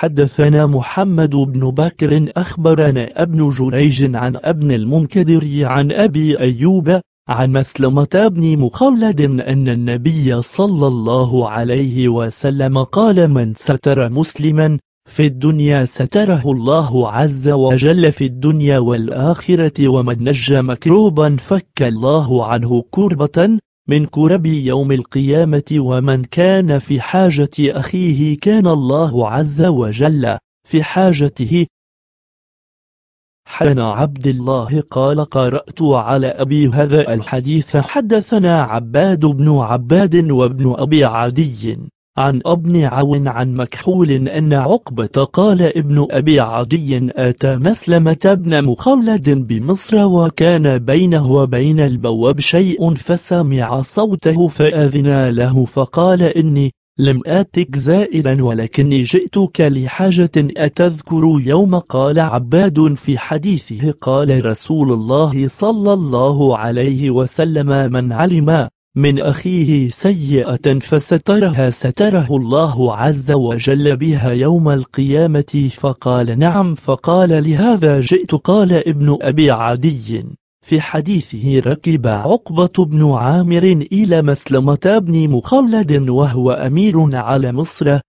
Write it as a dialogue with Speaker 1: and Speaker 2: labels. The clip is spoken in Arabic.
Speaker 1: حدثنا محمد بن بكر أخبرنا ابن جريج عن ابن المنكدر عن أبي أيوب عن مسلمة بن مخلد أن النبي صلى الله عليه وسلم قال من ستر مسلما في الدنيا ستره الله عز وجل في الدنيا والآخرة ومن نجى مكروبا فك الله عنه كربة من كرب يوم القيامة ومن كان في حاجة أخيه كان الله عز وجل في حاجته حدثنا عبد الله قال قرأت على أبي هذا الحديث حدثنا عباد بن عباد وابن أبي عدي عن ابن عون عن مكحول أن عقبة قال ابن أبي عدي آتى مسلمة بن مخلد بمصر وكان بينه وبين البواب شيء فسمع صوته فأذن له فقال إني لم آتك زائلا ولكني جئتك لحاجة أتذكر يوم قال عباد في حديثه قال رسول الله صلى الله عليه وسلم من علم من أخيه سيئة فسترها ستره الله عز وجل بها يوم القيامة فقال نعم فقال لهذا جئت قال ابن أبي عدي في حديثه ركب عقبة بن عامر إلى مسلمة بن مخلد وهو أمير على مصر